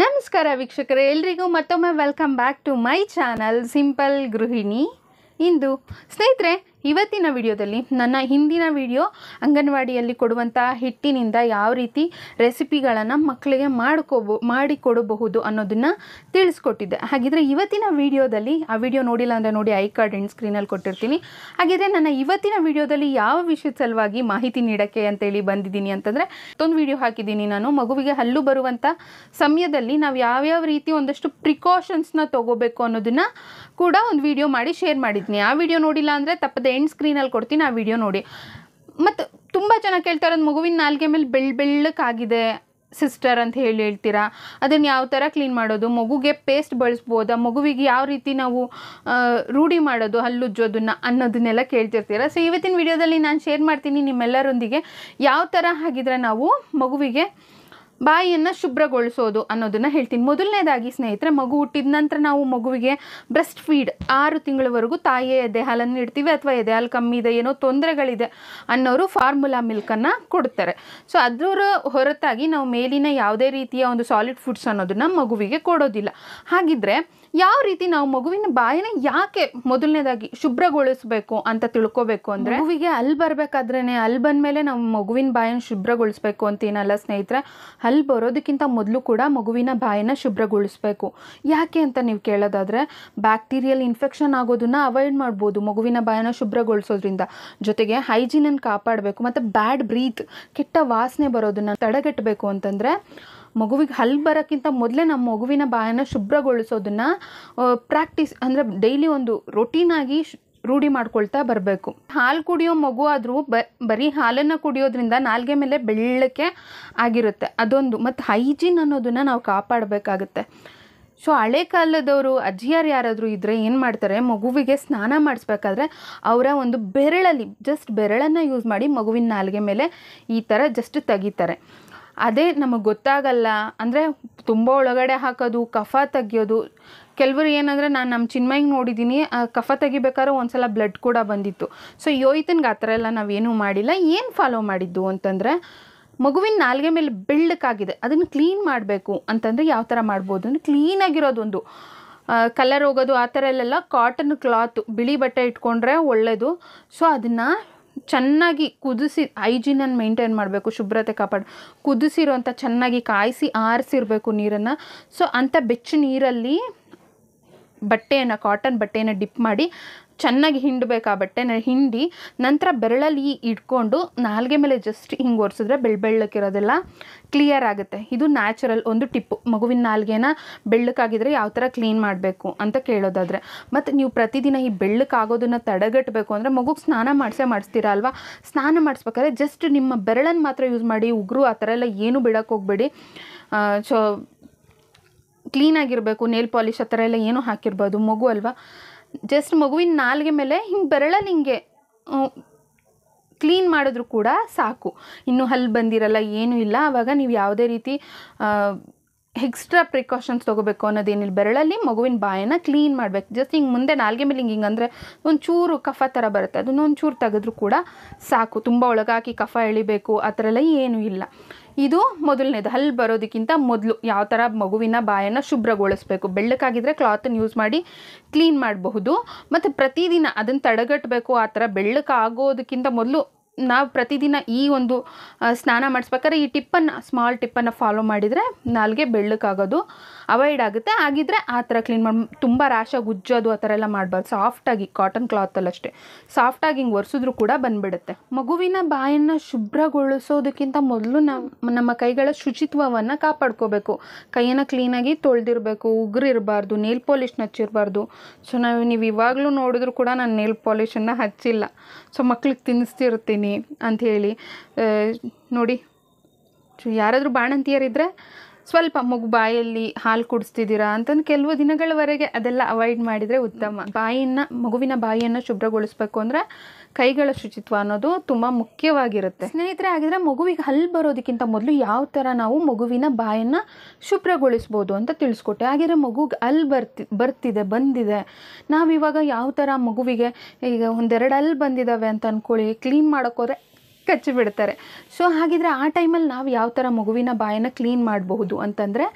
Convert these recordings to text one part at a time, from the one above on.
ನಮಸ್ಕಾರ ವೀಕ್ಷಕರೇ ಎಲ್ರಿಗೂ ಮತ್ತೊಮ್ಮೆ welcome back to my channel simple ಗೃಹಿಣಿ ಇಂದು ಸ್ನೇಹಿತರೆ ಇವತ್ತಿನ ವಿಡಿಯೋದಲ್ಲಿ ನನ್ನ ಹಿಂದಿನ ವಿಡಿಯೋ ಅಂಗನವಾಡಿಯಲ್ಲಿ ಕೊಡುವಂತಹ ಹಿಟ್ಟಿನಿಂದ ಯಾವ ರೀತಿ ರೆಸಿಪಿಗಳನ್ನು ಮಕ್ಕಳಿಗೆ ಮಾಡಿಕೊಬೋ ಮಾಡಿಕೊಡಬಹುದು ಅನ್ನೋದನ್ನು ತಿಳಿಸ್ಕೊಟ್ಟಿದ್ದೆ ಹಾಗಿದ್ರೆ ಇವತ್ತಿನ ವಿಡಿಯೋದಲ್ಲಿ ಆ ವಿಡಿಯೋ ನೋಡಿಲ್ಲ ಅಂದರೆ ನೋಡಿ ಐ ಕಾರ್ಡ್ ಎಂಡ್ ಸ್ಕ್ರೀನಲ್ಲಿ ಕೊಟ್ಟಿರ್ತೀನಿ ಹಾಗಿದ್ರೆ ನನ್ನ ಇವತ್ತಿನ ವಿಡಿಯೋದಲ್ಲಿ ಯಾವ ವಿಷಯದ ಸಲುವಾಗಿ ಮಾಹಿತಿ ನೀಡೋಕ್ಕೆ ಅಂತೇಳಿ ಬಂದಿದ್ದೀನಿ ಅಂತಂದರೆ ಮತ್ತೊಂದು ವಿಡಿಯೋ ಹಾಕಿದ್ದೀನಿ ನಾನು ಮಗುವಿಗೆ ಹಲ್ಲು ಬರುವಂಥ ಸಮಯದಲ್ಲಿ ನಾವು ಯಾವ್ಯಾವ ರೀತಿ ಒಂದಷ್ಟು ಪ್ರಿಕಾಷನ್ಸ್ನ ತೊಗೋಬೇಕು ಅನ್ನೋದನ್ನು ಕೂಡ ಒಂದು ವಿಡಿಯೋ ಮಾಡಿ ಶೇರ್ ಮಾಡಿದ್ದೀನಿ ಆ ವಿಡಿಯೋ ನೋಡಿಲ್ಲ ಅಂದರೆ ತಪ್ಪದೆ ಎಂಡ್ ಸ್ಕ್ರೀನಲ್ಲಿ ಕೊಡ್ತೀನಿ ಆ ವಿಡಿಯೋ ನೋಡಿ ಮತ್ತು ತುಂಬ ಜನ ಕೇಳ್ತಾ ಇರೋದು ಮಗುವಿನ ನಾಲ್ಗೆ ಮೇಲೆ ಬೆಳ್ ಬೆಳ್ಳಕ್ಕಾಗಿದೆ ಸಿಸ್ಟರ್ ಅಂತ ಹೇಳಿ ಹೇಳ್ತೀರಾ ಅದನ್ನು ಯಾವ ಥರ ಕ್ಲೀನ್ ಮಾಡೋದು ಮಗುಗೆ ಪೇಸ್ಟ್ ಬಳಸ್ಬೋದಾ ಮಗುವಿಗೆ ಯಾವ ರೀತಿ ನಾವು ರೂಢಿ ಮಾಡೋದು ಹಲ್ಲುಜ್ಜೋದನ್ನು ಅನ್ನೋದನ್ನೆಲ್ಲ ಕೇಳ್ತಿರ್ತೀರ ಸೊ ಇವತ್ತಿನ ವಿಡಿಯೋದಲ್ಲಿ ನಾನು ಶೇರ್ ಮಾಡ್ತೀನಿ ನಿಮ್ಮೆಲ್ಲರೊಂದಿಗೆ ಯಾವ ಥರ ಹಾಗಿದ್ರೆ ನಾವು ಮಗುವಿಗೆ ಬಾಯಿಯನ್ನು ಶುಭ್ರಗೊಳಿಸೋದು ಅನ್ನೋದನ್ನು ಹೇಳ್ತೀನಿ ಮೊದಲನೇದಾಗಿ ಸ್ನೇಹಿತರೆ ಮಗು ಹುಟ್ಟಿದ ನಂತರ ನಾವು ಮಗುವಿಗೆ ಬ್ರೆಸ್ಟ್ ಫೀಡ್ ಆರು ತಿಂಗಳವರೆಗೂ ತಾಯಿಯ ಎದೆ ಹಾಲನ್ನು ಇಡ್ತೀವಿ ಅಥವಾ ಎದೆ ಹಾಲು ಕಮ್ಮಿ ಇದೆ ಏನೋ ತೊಂದರೆಗಳಿದೆ ಅನ್ನೋರು ಫಾರ್ಮುಲಾ ಮಿಲ್ಕನ್ನು ಕೊಡ್ತಾರೆ ಸೊ ಅದರ ಹೊರತಾಗಿ ನಾವು ಮೇಲಿನ ಯಾವುದೇ ರೀತಿಯ ಒಂದು ಸಾಲಿಡ್ ಫುಡ್ಸ್ ಅನ್ನೋದನ್ನು ಮಗುವಿಗೆ ಕೊಡೋದಿಲ್ಲ ಹಾಗಿದ್ರೆ ಯಾವ ರೀತಿ ನಾವು ಮಗುವಿನ ಬಾಯಿನ ಯಾಕೆ ಮೊದಲನೇದಾಗಿ ಶುಭ್ರಗೊಳಿಸಬೇಕು ಅಂತ ತಿಳ್ಕೊಬೇಕು ಅಂದರೆ ಮಗುವಿಗೆ ಅಲ್ಲಿ ಬರ್ಬೇಕಾದ್ರೇನೆ ಅಲ್ಲಿ ಬಂದ ಮೇಲೆ ನಾವು ಮಗುವಿನ ಬಾಯನ್ನ ಶುಭ್ರಗೊಳಿಸ್ಬೇಕು ಅಂತೇನಲ್ಲ ಸ್ನೇಹಿತರೆ ಅಲ್ಲಿ ಬರೋದಕ್ಕಿಂತ ಮೊದಲು ಕೂಡ ಮಗುವಿನ ಬಾಯನ್ನ ಶುಭ್ರಗೊಳಿಸ್ಬೇಕು ಯಾಕೆ ಅಂತ ನೀವು ಕೇಳೋದಾದರೆ ಬ್ಯಾಕ್ಟೀರಿಯಲ್ ಇನ್ಫೆಕ್ಷನ್ ಆಗೋದನ್ನು ಅವಾಯ್ಡ್ ಮಾಡ್ಬೋದು ಮಗುವಿನ ಬಾಯಿನ ಶುಭ್ರಗೊಳಿಸೋದ್ರಿಂದ ಜೊತೆಗೆ ಹೈಜೀನನ್ನು ಕಾಪಾಡಬೇಕು ಮತ್ತು ಬ್ಯಾಡ್ ಬ್ರೀತ್ ಕೆಟ್ಟ ವಾಸನೆ ಬರೋದನ್ನ ತಡೆಗಟ್ಟಬೇಕು ಅಂತಂದರೆ ಮಗುವಿಗೆ ಹಲ್ಲು ಬರೋಕ್ಕಿಂತ ಮೊದಲೇ ನಮ್ಮ ಮಗುವಿನ ಬಾಯನ್ನು ಶುಭ್ರಗೊಳಿಸೋದನ್ನು ಪ್ರಾಕ್ಟೀಸ್ ಅಂದರೆ ಡೈಲಿ ಒಂದು ರೊಟೀನಾಗಿ ರೂಢಿ ಮಾಡ್ಕೊಳ್ತಾ ಬರಬೇಕು ಹಾಲು ಕುಡಿಯೋ ಮಗು ಆದರೂ ಬ ಬರೀ ಹಾಲನ್ನು ಕುಡಿಯೋದ್ರಿಂದ ನಾಲ್ಗೆ ಮೇಲೆ ಬೆಳ್ಳಕ್ಕೆ ಆಗಿರುತ್ತೆ ಅದೊಂದು ಮತ್ತು ಹೈಜೀನ್ ಅನ್ನೋದನ್ನು ನಾವು ಕಾಪಾಡಬೇಕಾಗುತ್ತೆ ಸೊ ಹಳೆ ಕಾಲದವರು ಅಜ್ಜಿಯರು ಯಾರಾದರೂ ಇದ್ದರೆ ಏನು ಮಾಡ್ತಾರೆ ಮಗುವಿಗೆ ಸ್ನಾನ ಮಾಡಿಸ್ಬೇಕಾದ್ರೆ ಅವರ ಒಂದು ಬೆರಳಲ್ಲಿ ಜಸ್ಟ್ ಬೆರಳನ್ನು ಯೂಸ್ ಮಾಡಿ ಮಗುವಿನ ನಾಲ್ಗೆ ಮೇಲೆ ಈ ಥರ ಜಸ್ಟ್ ತೆಗಿತಾರೆ ಅದೇ ನಮಗೆ ಗೊತ್ತಾಗಲ್ಲ ಅಂದರೆ ತುಂಬ ಒಳಗಡೆ ಹಾಕೋದು ಕಫ ತೆಗಿಯೋದು ಕೆಲವರು ಏನಂದರೆ ನಾನು ನಮ್ಮ ಚಿನ್ಮಯಿಗೆ ನೋಡಿದ್ದೀನಿ ಕಫ ತೆಗಿಬೇಕಾದ್ರೆ ಒಂದು ಸಲ ಬ್ಲಡ್ ಕೂಡ ಬಂದಿತ್ತು ಸೊ ಯೋಯಿತನ್ಗೆ ಆ ಥರ ಎಲ್ಲ ನಾವೇನೂ ಮಾಡಿಲ್ಲ ಏನು ಫಾಲೋ ಮಾಡಿದ್ದು ಅಂತಂದರೆ ಮಗುವಿನ ನಾಲ್ಗೆ ಮೇಲೆ ಬೆಳ್ಳಕ್ಕಾಗಿದೆ ಅದನ್ನು ಕ್ಲೀನ್ ಮಾಡಬೇಕು ಅಂತಂದರೆ ಯಾವ ಥರ ಮಾಡ್ಬೋದು ಅಂದರೆ ಕ್ಲೀನಾಗಿರೋದೊಂದು ಕಲರ್ ಹೋಗೋದು ಆ ಥರ ಎಲ್ಲೆಲ್ಲ ಕಾಟನ್ ಕ್ಲಾತ್ ಬಿಳಿ ಬಟ್ಟೆ ಇಟ್ಕೊಂಡ್ರೆ ಒಳ್ಳೆಯದು ಸೊ ಅದನ್ನು ಚೆನ್ನಾಗಿ ಕುದಿಸಿ ಹೈಜಿನನ್ನು ಮೇಂಟೈನ್ ಮಾಡಬೇಕು ಶುಭ್ರತೆ ಕಾಪಾಡಿ ಕುದಿಸಿರೋಂಥ ಚೆನ್ನಾಗಿ ಕಾಯಿಸಿ ಆರಿಸಿರಬೇಕು ನೀರನ್ನು ಸೊ ಅಂಥ ಬೆಚ್ಚ ನೀರಲ್ಲಿ ಬಟ್ಟೆಯನ್ನು ಕಾಟನ್ ಬಟ್ಟೆಯನ್ನು ಡಿಪ್ ಮಾಡಿ ಚೆನ್ನಾಗಿ ಹಿಂಡಬೇಕು ಬಟ್ಟೆನ ಹಿಂಡಿ ನಂತರ ಬೆರಳಲ್ಲಿ ಇಟ್ಕೊಂಡು ನಾಲ್ಗೆ ಮೇಲೆ ಜಸ್ಟ್ ಹಿಂಗೆ ಒರೆಸಿದ್ರೆ ಬೆಳ್ ಬೆಳ್ಳಕ್ಕಿರೋದೆಲ್ಲ ಕ್ಲಿಯರ್ ಆಗುತ್ತೆ ಇದು ನ್ಯಾಚುರಲ್ ಒಂದು ಟಿಪ್ಪು ಮಗುವಿನ ನಾಲ್ಗೆನ ಬೆಳ್ಳಕ್ಕಾಗಿದ್ರೆ ಯಾವ ಥರ ಕ್ಲೀನ್ ಮಾಡಬೇಕು ಅಂತ ಕೇಳೋದಾದರೆ ಮತ್ತು ನೀವು ಪ್ರತಿದಿನ ಈ ಬೆಳ್ಳಕ್ಕಾಗೋದನ್ನು ತಡೆಗಟ್ಟಬೇಕು ಅಂದರೆ ಮಗುಗೆ ಸ್ನಾನ ಮಾಡಿಸೇ ಮಾಡಿಸ್ತೀರಾ ಅಲ್ವಾ ಸ್ನಾನ ಮಾಡಿಸ್ಬೇಕಾದ್ರೆ ಜಸ್ಟ್ ನಿಮ್ಮ ಬೆರಳನ್ನು ಮಾತ್ರ ಯೂಸ್ ಮಾಡಿ ಉಗುರು ಆ ಥರ ಎಲ್ಲ ಏನು ಬಿಡೋಕ್ಕೆ ಹೋಗಬೇಡಿ ಸೊ ಕ್ಲೀನಾಗಿರಬೇಕು ನೇಲ್ ಪಾಲಿಶ್ ಆ ಥರ ಎಲ್ಲ ಏನೂ ಹಾಕಿರ್ಬೋದು ಮಗು ಅಲ್ವಾ ಜಸ್ಟ್ ಮಗುವಿನ ನಾಲ್ಗೆ ಮೇಲೆ ಹಿಂಗೆ ಬೆರಳಲ್ಲಿ ಹಿಂಗೆ ಕ್ಲೀನ್ ಮಾಡಿದ್ರು ಕೂಡ ಸಾಕು ಇನ್ನು ಹಲ್ಲು ಬಂದಿರಲ್ಲ ಏನೂ ಇಲ್ಲ ಆವಾಗ ನೀವು ಯಾವುದೇ ರೀತಿ ಎಕ್ಸ್ಟ್ರಾ ಪ್ರಿಕಾಷನ್ಸ್ ತೊಗೋಬೇಕು ಅನ್ನೋದೇನಿಲ್ಲ ಬೆರಳಲ್ಲಿ ಮಗುವಿನ ಬಾಯನ್ನ ಕ್ಲೀನ್ ಮಾಡಬೇಕು ಜಸ್ಟ್ ಹಿಂಗೆ ಮುಂದೆ ನಾಲ್ಗೆ ಮೇಲೆ ಹಿಂಗೆ ಹಿಂಗೆ ಒಂಚೂರು ಕಫ ಥರ ಬರುತ್ತೆ ಒಂಚೂರು ತೆಗೆದ್ರೂ ಕೂಡ ಸಾಕು ತುಂಬ ಒಳಗಾಕಿ ಕಫ ಎಳಿಬೇಕು ಆ ಥರ ಎಲ್ಲ ಏನೂ ಇಲ್ಲ ಇದು ಮೊದಲನೇದು ಹಲ್ಲು ಬರೋದಕ್ಕಿಂತ ಮೊದಲು ಯಾವ ಥರ ಮಗುವಿನ ಬಾಯನ್ನು ಶುಭ್ರಗೊಳಿಸಬೇಕು ಬೆಳ್ಳಕ್ಕಾಗಿದ್ದರೆ ಕ್ಲಾತನ್ನು ಯೂಸ್ ಮಾಡಿ ಕ್ಲೀನ್ ಮಾಡಬಹುದು ಮತ್ತು ಪ್ರತಿದಿನ ಅದನ್ನು ತಡೆಗಟ್ಟಬೇಕು ಆ ಥರ ಬೆಳ್ಳಕ್ಕಾಗೋದಕ್ಕಿಂತ ಮೊದಲು ನಾವು ಪ್ರತಿದಿನ ಈ ಒಂದು ಸ್ನಾನ ಮಾಡಿಸ್ಬೇಕಾದ್ರೆ ಈ ಟಿಪ್ಪನ್ನು ಸ್ಮಾಲ್ ಟಿಪ್ಪನ್ನು ಫಾಲೋ ಮಾಡಿದರೆ ನಾಲ್ಗೆ ಬೆಳ್ಳಕ್ಕಾಗೋದು ಅವಾಯ್ಡ್ ಆಗುತ್ತೆ ಆಗಿದ್ದರೆ ಆ ಥರ ಕ್ಲೀನ್ ಮಾಡಿ ತುಂಬ ರ್ಯಾಶಾಗಿ ಉಜ್ಜೋದು ಆ ಥರ ಎಲ್ಲ ಮಾಡಬಾರ್ದು ಸಾಫ್ಟಾಗಿ ಕಾಟನ್ ಕ್ಲಾತಲ್ಲಷ್ಟೇ ಸಾಫ್ಟಾಗಿ ಹಿಂಗೆ ಒರೆಸಿದ್ರು ಕೂಡ ಬಂದುಬಿಡುತ್ತೆ ಮಗುವಿನ ಬಾಯನ್ನು ಶುಭ್ರಗೊಳಿಸೋದಕ್ಕಿಂತ ಮೊದಲು ನಾವು ನಮ್ಮ ಕೈಗಳ ಶುಚಿತ್ವವನ್ನು ಕಾಪಾಡ್ಕೋಬೇಕು ಕೈಯನ್ನು ಕ್ಲೀನಾಗಿ ತೊಳೆದಿರಬೇಕು ಉಗುರಿರಬಾರ್ದು ನೇಲ್ ಪಾಲಿಷ್ನ ಹಚ್ಚಿರಬಾರ್ದು ಸೊ ನಾವು ನೀವು ಇವಾಗಲೂ ನೋಡಿದ್ರು ಕೂಡ ನಾನು ನೇಲ್ ಪಾಲಿಷನ್ನು ಹಚ್ಚಿಲ್ಲ ಸೊ ಮಕ್ಳಿಗೆ ತಿನ್ನಿಸ್ತಿರ್ತೀನಿ ಅಂಥೇಳಿ ನೋಡಿ ಯಾರಾದರೂ ಬಾಣಂತಿಯರಿದ್ದರೆ ಸ್ವಲ್ಪ ಮಗು ಬಾಯಲ್ಲಿ ಹಾಲು ಕುಡಿಸ್ತಿದ್ದೀರಾ ಅಂತಂದು ಕೆಲವು ದಿನಗಳವರೆಗೆ ಅದೆಲ್ಲ ಅವಾಯ್ಡ್ ಮಾಡಿದರೆ ಉತ್ತಮ ಬಾಯಿಯನ್ನು ಮಗುವಿನ ಬಾಯಿಯನ್ನು ಶುಭ್ರಗೊಳಿಸ್ಬೇಕು ಅಂದರೆ ಕೈಗಳ ಶುಚಿತ್ವ ಅನ್ನೋದು ತುಂಬ ಮುಖ್ಯವಾಗಿರುತ್ತೆ ಸ್ನೇಹಿತರೆ ಹಾಗಿದ್ರೆ ಮಗುವಿಗೆ ಹಲ್ಲು ಬರೋದಕ್ಕಿಂತ ಮೊದಲು ಯಾವ ಥರ ನಾವು ಮಗುವಿನ ಬಾಯನ್ನು ಶುಭ್ರಗೊಳಿಸ್ಬೋದು ಅಂತ ತಿಳಿಸ್ಕೊಟ್ಟೆ ಹಾಗಿದ್ರೆ ಮಗುಗೆ ಅಲ್ಲಿ ಬರ್ತಿ ಬರ್ತಿದೆ ಬಂದಿದೆ ನಾವಿವಾಗ ಯಾವ ಥರ ಮಗುವಿಗೆ ಈಗ ಒಂದೆರಡು ಅಲ್ಲಿ ಬಂದಿದ್ದಾವೆ ಅಂತ ಅಂದ್ಕೊಳ್ಳಿ ಕ್ಲೀನ್ ಮಾಡೋಕ್ಕೋದ್ರೆ ಕಚ್ಚಿ ಬಿಡ್ತಾರೆ ಸೊ ಹಾಗಿದ್ರೆ ಆ ಟೈಮಲ್ಲಿ ನಾವು ಯಾವ ಥರ ಮಗುವಿನ ಬಾಯನ್ನು ಕ್ಲೀನ್ ಮಾಡಬಹುದು ಅಂತಂದರೆ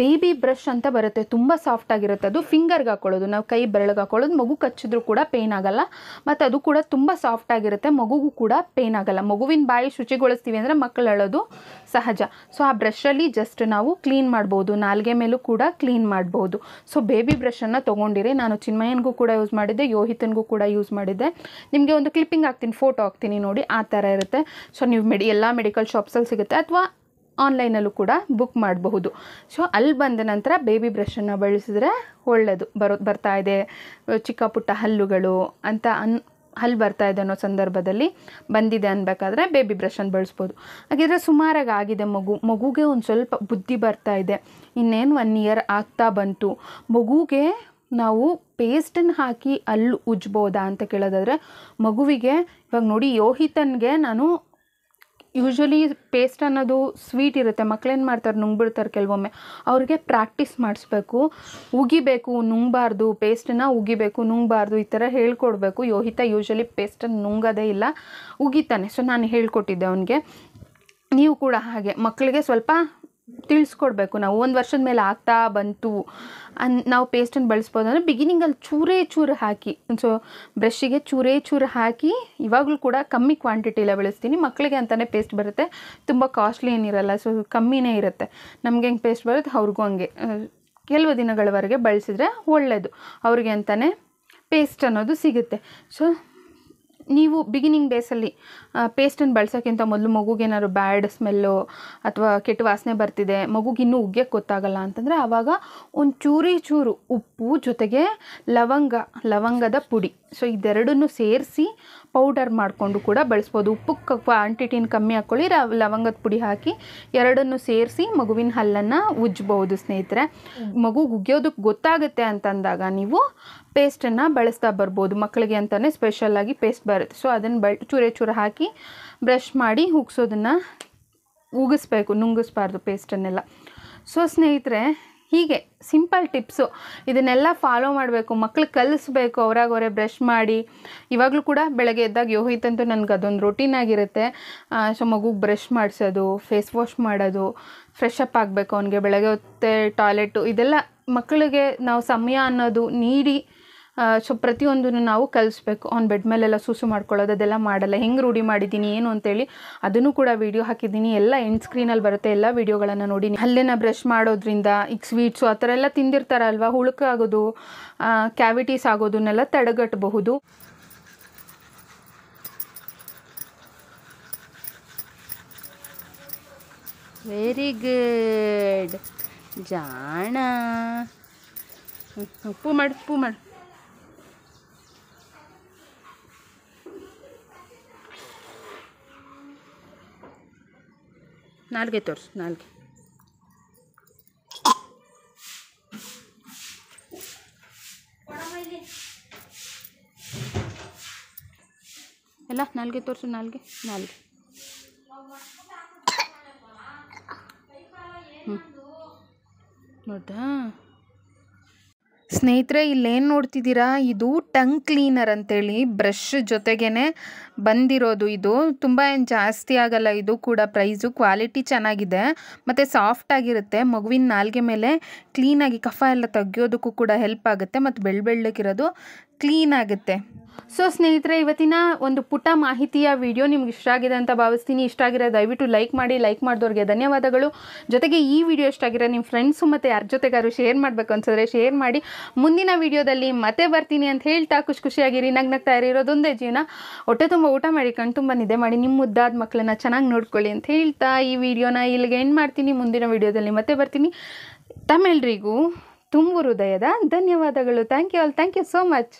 ಬೇಬಿ ಬ್ರಷ್ ಅಂತ ಬರುತ್ತೆ ತುಂಬ ಸಾಫ್ಟಾಗಿರುತ್ತೆ ಅದು ಫಿಂಗರ್ಗೆ ಹಾಕೊಳ್ಳೋದು ನಾವು ಕೈ ಬೆರಳಿಗೆ ಹಾಕೊಳ್ಳೋದು ಮಗು ಕಚ್ಚಿದ್ರೂ ಕೂಡ ಪೇಯ್ನ್ ಆಗಲ್ಲ ಮತ್ತು ಅದು ಕೂಡ ತುಂಬ ಸಾಫ್ಟಾಗಿರುತ್ತೆ ಮಗುಗೂ ಕೂಡ ಪೇಯ್ನ್ ಆಗಲ್ಲ ಮಗುವಿನ ಬಾಯಿ ಶುಚಿಗೊಳಿಸ್ತೀವಿ ಅಂದರೆ ಮಕ್ಕಳು ಅಳೋದು ಸಹಜ ಸೊ ಆ ಬ್ರಷಲ್ಲಿ ಜಸ್ಟ್ ನಾವು ಕ್ಲೀನ್ ಮಾಡ್ಬೋದು ನಾಲ್ಗೆ ಮೇಲೂ ಕೂಡ ಕ್ಲೀನ್ ಮಾಡ್ಬೋದು ಸೊ ಬೇಬಿ ಬ್ರಷನ್ನು ತೊಗೊಂಡಿರಿ ನಾನು ಚಿನ್ಮಯನ್ಗೂ ಕೂಡ ಯೂಸ್ ಮಾಡಿದ್ದೆ ಯೋಹಿತನಿಗೂ ಕೂಡ ಯೂಸ್ ಮಾಡಿದ್ದೆ ನಿಮಗೆ ಒಂದು ಕ್ಲಿಪ್ಪಿಂಗ್ ಹಾಕ್ತೀನಿ ಫೋಟೋ ಹಾಕ್ತೀನಿ ನೋಡಿ ಆ ಥರ ಇರುತ್ತೆ ಸೊ ನೀವು ಮೆಡಿ ಎಲ್ಲ ಮೆಡಿಕಲ್ ಶಾಪ್ಸಲ್ಲಿ ಸಿಗುತ್ತೆ ಅಥವಾ ಆನ್ಲೈನಲ್ಲೂ ಕೂಡ ಬುಕ್ ಮಾಡಬಹುದು ಸೊ ಅಲ್ಲಿ ಬಂದ ನಂತರ ಬೇಬಿ ಬ್ರಷನ್ನು ಬಳಸಿದ್ರೆ ಒಳ್ಳೆಯದು ಬರೋ ಬರ್ತಾ ಇದೆ ಚಿಕ್ಕ ಪುಟ್ಟ ಹಲ್ಲುಗಳು ಅಂತ ಅನ್ ಹಲ್ಲು ಬರ್ತಾ ಇದೆ ಅನ್ನೋ ಸಂದರ್ಭದಲ್ಲಿ ಬಂದಿದೆ ಅನ್ಬೇಕಾದ್ರೆ ಬೇಬಿ ಬ್ರಷನ್ನು ಬಳಸ್ಬೋದು ಹಾಗಿದ್ರೆ ಸುಮಾರಾಗಿ ಆಗಿದೆ ಮಗು ಮಗುಗೆ ಒಂದು ಸ್ವಲ್ಪ ಬುದ್ಧಿ ಬರ್ತಾ ಇದೆ ಇನ್ನೇನು ಒನ್ ಇಯರ್ ಆಗ್ತಾ ಬಂತು ಮಗುಗೆ ನಾವು ಪೇಸ್ಟನ್ನು ಹಾಕಿ ಅಲ್ಲಿ ಉಜ್ಬೋದಾ ಅಂತ ಕೇಳೋದಾದರೆ ಮಗುವಿಗೆ ಇವಾಗ ನೋಡಿ ಯೋಹಿತನ್ಗೆ ನಾನು ಯೂಶ್ವಲಿ ಪೇಸ್ಟ್ ಅನ್ನೋದು ಸ್ವೀಟ್ ಇರುತ್ತೆ ಏನು ಮಾಡ್ತಾರೆ ನುಂಗ್ಬಿಡ್ತಾರೆ ಕೆಲವೊಮ್ಮೆ ಅವ್ರಿಗೆ ಪ್ರಾಕ್ಟೀಸ್ ಮಾಡಿಸ್ಬೇಕು ಉಗಿಬೇಕು ನುಂಗಬಾರ್ದು ಪೇಸ್ಟನ್ನ ಉಗಿಬೇಕು ನುಂಗಬಾರ್ದು ಈ ಥರ ಹೇಳ್ಕೊಡ್ಬೇಕು ಯೋಹಿತ ಯೂಶ್ವಲಿ ಪೇಸ್ಟನ್ನು ನುಂಗೋದೇ ಇಲ್ಲ ಉಗಿತಾನೆ ಸೊ ನಾನು ಹೇಳ್ಕೊಟ್ಟಿದ್ದೆ ಅವನಿಗೆ ನೀವು ಕೂಡ ಹಾಗೆ ಮಕ್ಕಳಿಗೆ ಸ್ವಲ್ಪ ತಿಳಿಸ್ಕೊಡ್ಬೇಕು ನಾವು ಒಂದು ವರ್ಷದ ಮೇಲೆ ಆಗ್ತಾ ಬಂತು ಅನ್ ನಾವು ಪೇಸ್ಟನ್ನು ಬಳಸ್ಬೋದು ಅಂದರೆ ಬಿಗಿನಿಂಗಲ್ಲಿ ಚೂರೇ ಚೂರು ಹಾಕಿ ಸೊ ಬ್ರಷ್ಷಿಗೆ ಚೂರೇ ಚೂರು ಹಾಕಿ ಇವಾಗಲೂ ಕೂಡ ಕಮ್ಮಿ ಕ್ವಾಂಟಿಟಿಲೇ ಬಳಸ್ತೀನಿ ಮಕ್ಕಳಿಗೆ ಅಂತಲೇ ಪೇಸ್ಟ್ ಬರುತ್ತೆ ತುಂಬ ಕಾಸ್ಟ್ಲಿ ಏನಿರಲ್ಲ ಸೊ ಕಮ್ಮಿನೇ ಇರುತ್ತೆ ನಮಗೆ ಹೆಂಗೆ ಪೇಸ್ಟ್ ಬರುತ್ತೆ ಅವ್ರಿಗೂ ಹಂಗೆ ಕೆಲವು ದಿನಗಳವರೆಗೆ ಬಳಸಿದ್ರೆ ಒಳ್ಳೆಯದು ಅವ್ರಿಗೆ ಅಂತಲೇ ಪೇಸ್ಟ್ ಅನ್ನೋದು ಸಿಗುತ್ತೆ ಸೊ ನೀವು ಬಿಗಿನಿಂಗ್ ಡೇಸಲ್ಲಿ ಪೇಸ್ಟನ್ನು ಬಳಸೋಕ್ಕಿಂತ ಮೊದಲು ಮಗುಗೇನಾದ್ರು ಬ್ಯಾಡ್ ಸ್ಮೆಲ್ಲು ಅಥವಾ ಕೆಟ್ಟ ವಾಸನೆ ಬರ್ತಿದೆ ಮಗುಗಿನ್ನೂ ಉಗ್ಗಕ್ಕೆ ಗೊತ್ತಾಗಲ್ಲ ಅಂತಂದರೆ ಆವಾಗ ಒಂದು ಚೂರಿ ಚೂರು ಉಪ್ಪು ಜೊತೆಗೆ ಲವಂಗ ಲವಂಗದ ಪುಡಿ ಸೊ ಇದೆರಡನ್ನೂ ಸೇರಿಸಿ ಪೌಡರ್ ಮಾಡಿಕೊಂಡು ಕೂಡ ಬಳಸ್ಬೋದು ಉಪ್ಪು ಕ್ವಾಂಟಿಟಿನ ಕಮ್ಮಿ ಹಾಕ್ಕೊಳ್ಳಿ ಲವಂಗದ ಪುಡಿ ಹಾಕಿ ಎರಡನ್ನು ಸೇರಿಸಿ ಮಗುವಿನ ಹಲ್ಲನ್ನು ಉಜ್ಜಬಹುದು ಸ್ನೇಹಿತರೆ ಮಗು ಉಗಿಯೋದಕ್ಕೆ ಗೊತ್ತಾಗುತ್ತೆ ಅಂತಂದಾಗ ನೀವು ಪೇಸ್ಟನ್ನು ಬಳಸ್ತಾ ಬರ್ಬೋದು ಮಕ್ಕಳಿಗೆ ಅಂತಲೇ ಸ್ಪೆಷಲ್ಲಾಗಿ ಪೇಸ್ಟ್ ಬರುತ್ತೆ ಸೊ ಅದನ್ನು ಬ ಚೂರೆ ಚೂರು ಹಾಕಿ ಬ್ರಷ್ ಮಾಡಿ ಉಗ್ಸೋದನ್ನು ಉಗಿಸ್ಬೇಕು ನುಂಗಿಸ್ಬಾರ್ದು ಪೇಸ್ಟನ್ನೆಲ್ಲ ಸೊ ಸ್ನೇಹಿತರೆ ಹೀಗೆ ಸಿಂಪಲ್ ಟಿಪ್ಸು ಇದನ್ನೆಲ್ಲ ಫಾಲೋ ಮಾಡಬೇಕು ಮಕ್ಕಳು ಕಲಿಸ್ಬೇಕು ಅವರಾಗವರೇ ಬ್ರಷ್ ಮಾಡಿ ಇವಾಗಲೂ ಕೂಡ ಬೆಳಗ್ಗೆ ಎದ್ದಾಗ ಯೋಹಿತಂತೂ ನನಗೆ ಅದೊಂದು ರೊಟೀನ್ ಆಗಿರುತ್ತೆ ಸೊ ಮಗುಗೆ ಬ್ರಷ್ ಮಾಡಿಸೋದು ಫೇಸ್ ವಾಶ್ ಮಾಡೋದು ಫ್ರೆಶ್ ಅಪ್ ಆಗಬೇಕು ಅವನಿಗೆ ಬೆಳಗ್ಗೆ ಹೊತ್ತೆ ಟಾಯ್ಲೆಟು ಇದೆಲ್ಲ ಮಕ್ಕಳಿಗೆ ನಾವು ಸಮಯ ಅನ್ನೋದು ನೀಡಿ ಸೊ ಪ್ರತಿಯೊಂದನ್ನು ನಾವು ಕಲಿಸ್ಬೇಕು ಅವ್ನು ಬೆಡ್ ಮೇಲೆಲ್ಲ ಸೂಸು ಮಾಡ್ಕೊಳ್ಳೋದು ಅದೆಲ್ಲ ಮಾಡಲ್ಲ ಹೆಂಗೆ ರೂಢಿ ಮಾಡಿದ್ದೀನಿ ಏನು ಅಂತೇಳಿ ಅದನ್ನು ಕೂಡ ವೀಡಿಯೋ ಹಾಕಿದ್ದೀನಿ ಎಲ್ಲ ಎಂಡ್ ಸ್ಕ್ರೀನಲ್ಲಿ ಬರುತ್ತೆ ಎಲ್ಲ ವೀಡಿಯೋಗಳನ್ನು ನೋಡಿ ಹಲ್ಲೆನ ಬ್ರಷ್ ಮಾಡೋದ್ರಿಂದ ಈಗ ಸ್ವೀಟ್ಸು ಆ ಥರ ಎಲ್ಲ ತಿಂದಿರ್ತಾರಲ್ವ ಹುಳುಕಾಗೋದು ಕ್ಯಾವಿಟೀಸ್ ಆಗೋದನ್ನೆಲ್ಲ ತಡೆಗಟ್ಟಬಹುದು ವೆರಿ ಗುಡ್ ಜಾಣ ಉಪ್ಪು ಮಾಡಿ ಉಪ್ಪು ಮಾಡಿ ನಾಲ್ಗೆ ತೋರಿಸು ನಾಲ್ಗೆ ಎಲ್ಲ ನಾಲ್ಗೆ ತೋರಿಸು ನಾಲ್ಗೆ ನಾಲ್ಗೆ ಹ್ಞೂ ನೋಡ್ತಾ ಸ್ನೇಹಿತರೆ ಇಲ್ಲೇನು ನೋಡ್ತಿದ್ದೀರಾ ಇದು ಟಂಗ್ ಕ್ಲೀನರ್ ಅಂತೇಳಿ ಬ್ರಷ್ ಜೊತೆಗೇ ಬಂದಿರೋದು ಇದು ತುಂಬ ಏನು ಜಾಸ್ತಿ ಆಗಲ್ಲ ಇದು ಕೂಡ ಪ್ರೈಸು ಕ್ವಾಲಿಟಿ ಚೆನ್ನಾಗಿದೆ ಮತ್ತು ಸಾಫ್ಟ್ ಆಗಿರುತ್ತೆ ಮಗುವಿನ ನಾಲ್ಗೆ ಮೇಲೆ ಕ್ಲೀನಾಗಿ ಕಫ ಎಲ್ಲ ತೆಗಿಯೋದಕ್ಕೂ ಕೂಡ ಹೆಲ್ಪ್ ಆಗುತ್ತೆ ಮತ್ತು ಬೆಳ್ಳ ಬೆಳ್ಳಗಿರೋದು ಕ್ಲೀನ್ ಆಗುತ್ತೆ ಸೊ ಸ್ನೇಹಿತರೆ ಇವತ್ತಿನ ಒಂದು ಪುಟ ಮಾಹಿತಿಯ ವಿಡಿಯೋ ನಿಮ್ಗೆ ಇಷ್ಟ ಆಗಿದೆ ಅಂತ ಭಾವಿಸ್ತೀನಿ ಇಷ್ಟ ಆಗಿರೋ ದಯವಿಟ್ಟು ಲೈಕ್ ಮಾಡಿ ಲೈಕ್ ಮಾಡಿದವ್ರಿಗೆ ಧನ್ಯವಾದಗಳು ಜೊತೆಗೆ ಈ ವಿಡಿಯೋ ಇಷ್ಟ ನಿಮ್ಮ ಫ್ರೆಂಡ್ಸು ಮತ್ತು ಯಾರ ಜೊತೆಗಾರು ಶೇರ್ ಮಾಡಬೇಕು ಅನ್ಸಿದ್ರೆ ಶೇರ್ ಮಾಡಿ ಮುಂದಿನ ವಿಡಿಯೋದಲ್ಲಿ ಮತ್ತೆ ಬರ್ತೀನಿ ಅಂತ ಹೇಳ್ತಾ ಖುಷಿ ಖುಷಿಯಾಗಿರಿ ನಗ್ತಾ ಇರೋದೊಂದೇ ಜೀವನ ಹೊಟ್ಟೆ ತುಂಬ ಊಟ ಮಾಡಿ ಕಣ್ ತುಂಬ ನಿದ್ದೆ ಮಾಡಿ ನಿಮ್ಮ ಮುದ್ದಾದ ಮಕ್ಕಳನ್ನ ಚೆನ್ನಾಗಿ ನೋಡ್ಕೊಳ್ಳಿ ಅಂತ ಹೇಳ್ತಾ ಈ ವಿಡಿಯೋನ ಇಲ್ಲಿಗೆ ಏನು ಮಾಡ್ತೀನಿ ಮುಂದಿನ ವಿಡಿಯೋದಲ್ಲಿ ಮತ್ತೆ ಬರ್ತೀನಿ ತಮ್ಮೆಲ್ರಿಗೂ ತುಂಬ ಹೃದಯದ ಧನ್ಯವಾದಗಳು thank you all thank you so much